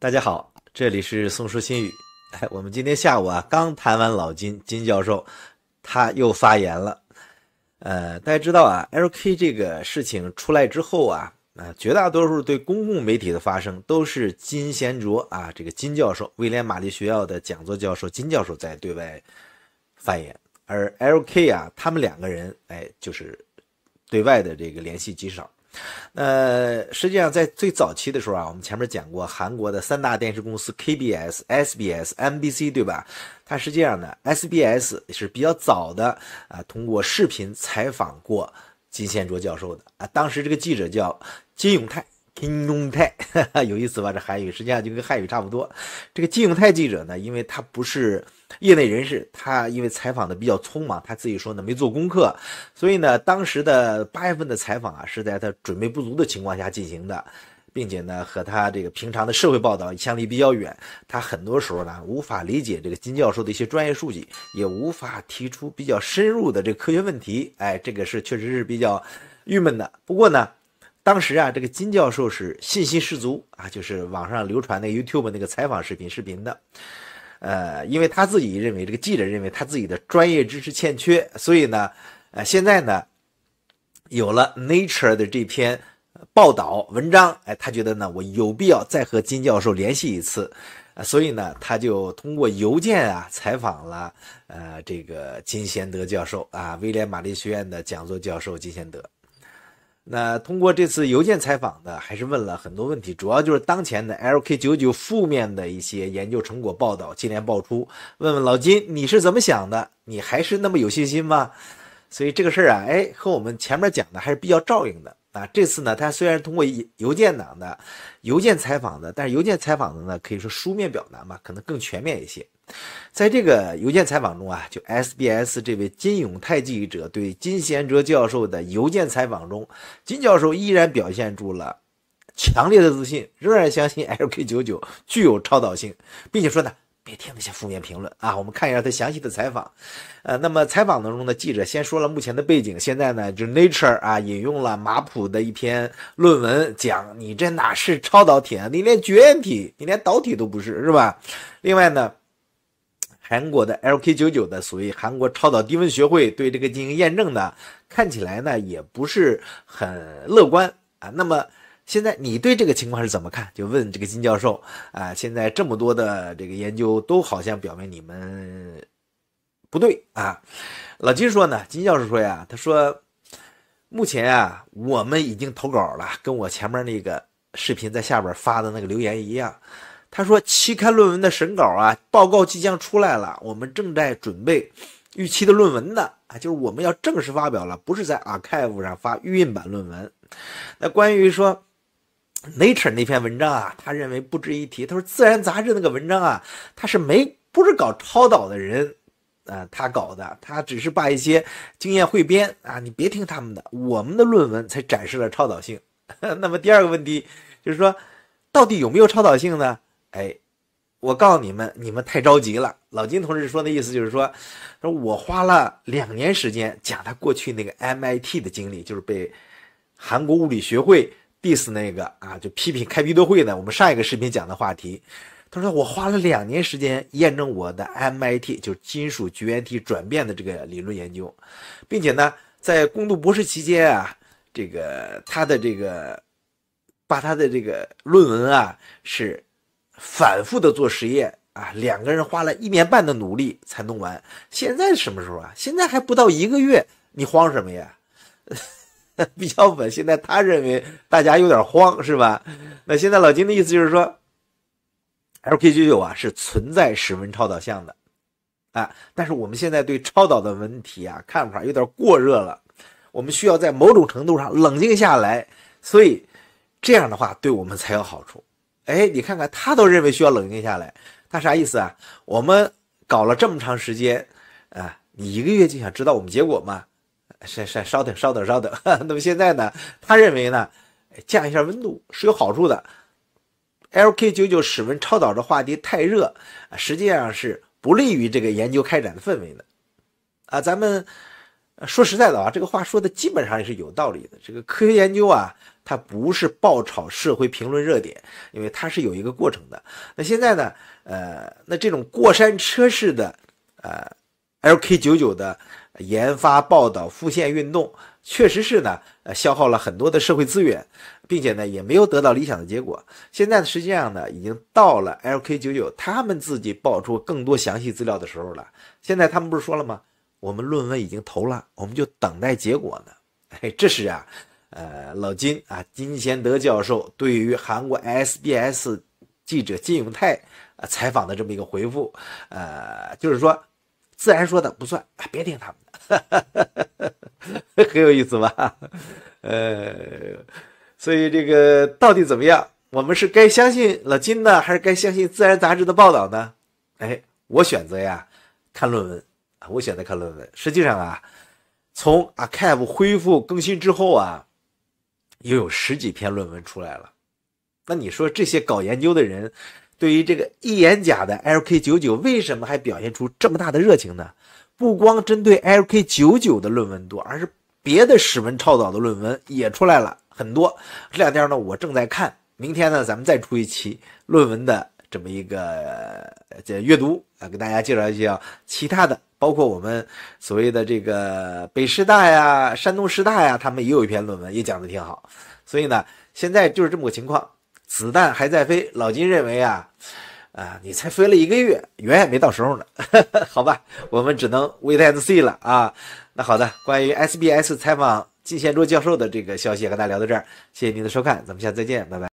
大家好，这里是《宋书心语》。我们今天下午啊，刚谈完老金金教授，他又发言了。呃，大家知道啊，L.K. 这个事情出来之后啊，啊，绝大多数对公共媒体的发声都是金贤卓啊，这个金教授，威廉玛丽学校的讲座教授金教授在对外发言，而 L.K. 啊，他们两个人哎，就是对外的这个联系极少。呃，实际上在最早期的时候啊，我们前面讲过韩国的三大电视公司 KBS、SBS、MBC，对吧？它实际上呢，SBS 是比较早的啊，通过视频采访过金贤卓教授的啊，当时这个记者叫金永泰。金永泰有意思吧？这韩语实际上就跟汉语差不多。这个金永泰记者呢，因为他不是业内人士，他因为采访的比较匆忙，他自己说呢没做功课，所以呢，当时的八月份的采访啊是在他准备不足的情况下进行的，并且呢和他这个平常的社会报道相离比较远，他很多时候呢无法理解这个金教授的一些专业数据，也无法提出比较深入的这个科学问题。哎，这个是确实是比较郁闷的。不过呢。当时啊，这个金教授是信心十足啊，就是网上流传那 YouTube 那个采访视频视频的，呃，因为他自己认为这个记者认为他自己的专业知识欠缺，所以呢，呃，现在呢，有了 Nature 的这篇报道文章，哎，他觉得呢，我有必要再和金教授联系一次，所以呢，他就通过邮件啊采访了呃这个金贤德教授啊，威廉玛丽学院的讲座教授金贤德。那通过这次邮件采访呢，还是问了很多问题，主要就是当前的 LK99 负面的一些研究成果报道接连爆出，问问老金你是怎么想的？你还是那么有信心吗？所以这个事儿啊，哎，和我们前面讲的还是比较照应的啊。这次呢，他虽然通过邮件党的邮件采访的，但是邮件采访的呢，可以说书面表达嘛，可能更全面一些。在这个邮件采访中啊，就 SBS 这位金永泰记者对金贤哲教授的邮件采访中，金教授依然表现出了强烈的自信，仍然相信 LK99 具有超导性，并且说呢，别听那些负面评论啊，我们看一下他详细的采访。呃，那么采访当中呢，记者先说了目前的背景，现在呢就 Nature 啊引用了马普的一篇论文，讲你这哪是超导体啊？你连绝缘体，你连导体都不是，是吧？另外呢。韩国的 LK 九九的所谓韩国超导低温学会对这个进行验证的，看起来呢也不是很乐观啊。那么现在你对这个情况是怎么看？就问这个金教授啊。现在这么多的这个研究都好像表明你们不对啊。老金说呢，金教授说呀，他说目前啊，我们已经投稿了，跟我前面那个视频在下边发的那个留言一样。他说期刊论文的审稿啊，报告即将出来了，我们正在准备预期的论文呢啊，就是我们要正式发表了，不是在 Archive 上发预印版论文。那关于说 Nature 那篇文章啊，他认为不值一提。他说《自然》杂志那个文章啊，他是没不是搞超导的人，呃，他搞的，他只是把一些经验汇编啊，你别听他们的，我们的论文才展示了超导性。那么第二个问题就是说，到底有没有超导性呢？哎，我告诉你们，你们太着急了。老金同志说的意思就是说，说我花了两年时间讲他过去那个 MIT 的经历，就是被韩国物理学会 dis 那个啊，就批评开批斗会呢。我们上一个视频讲的话题，他说我花了两年时间验证我的 MIT，就是金属绝缘体转变的这个理论研究，并且呢，在攻读博士期间啊，这个他的这个把他的这个论文啊是。反复的做实验啊，两个人花了一年半的努力才弄完。现在什么时候啊？现在还不到一个月，你慌什么呀？比较稳。现在他认为大家有点慌，是吧？那现在老金的意思就是说，LK99 啊是存在室温超导项的，啊，但是我们现在对超导的问题啊看法有点过热了，我们需要在某种程度上冷静下来，所以这样的话对我们才有好处。哎，你看看他都认为需要冷静下来，他啥意思啊？我们搞了这么长时间，啊，你一个月就想知道我们结果吗？是是，稍等，稍等，稍等。那么现在呢？他认为呢，降一下温度是有好处的。l k 九九室温超导的话题太热，实际上是不利于这个研究开展的氛围的。啊，咱们。说实在的啊，这个话说的基本上也是有道理的。这个科学研究啊，它不是爆炒社会评论热点，因为它是有一个过程的。那现在呢，呃，那这种过山车式的，呃，LK 九九的研发报道复现运动，确实是呢，消耗了很多的社会资源，并且呢，也没有得到理想的结果。现在实际上呢，已经到了 LK 九九他们自己爆出更多详细资料的时候了。现在他们不是说了吗？我们论文已经投了，我们就等待结果呢。哎，这是啊，呃，老金啊，金贤德教授对于韩国 SBS 记者金永泰采访的这么一个回复，呃，就是说，自然说的不算，别听他们的，很有意思吧？呃，所以这个到底怎么样？我们是该相信老金呢，还是该相信《自然》杂志的报道呢？哎，我选择呀，看论文。我写的看论文，实际上啊，从 arXiv 恢复更新之后啊，又有十几篇论文出来了。那你说这些搞研究的人，对于这个一眼假的 LK99 为什么还表现出这么大的热情呢？不光针对 LK99 的论文多，而是别的史文超导的论文也出来了很多。这两天呢，我正在看，明天呢，咱们再出一期论文的。这么一个这阅读啊，给大家介绍一下其他的，包括我们所谓的这个北师大呀、山东师大呀，他们也有一篇论文，也讲的挺好。所以呢，现在就是这么个情况，子弹还在飞。老金认为啊，啊，你才飞了一个月，远远没到时候呢。好吧，我们只能 wait and see 了啊。那好的，关于 SBS 采访金贤卓教授的这个消息，和大家聊到这儿，谢谢您的收看，咱们下次再见，拜拜。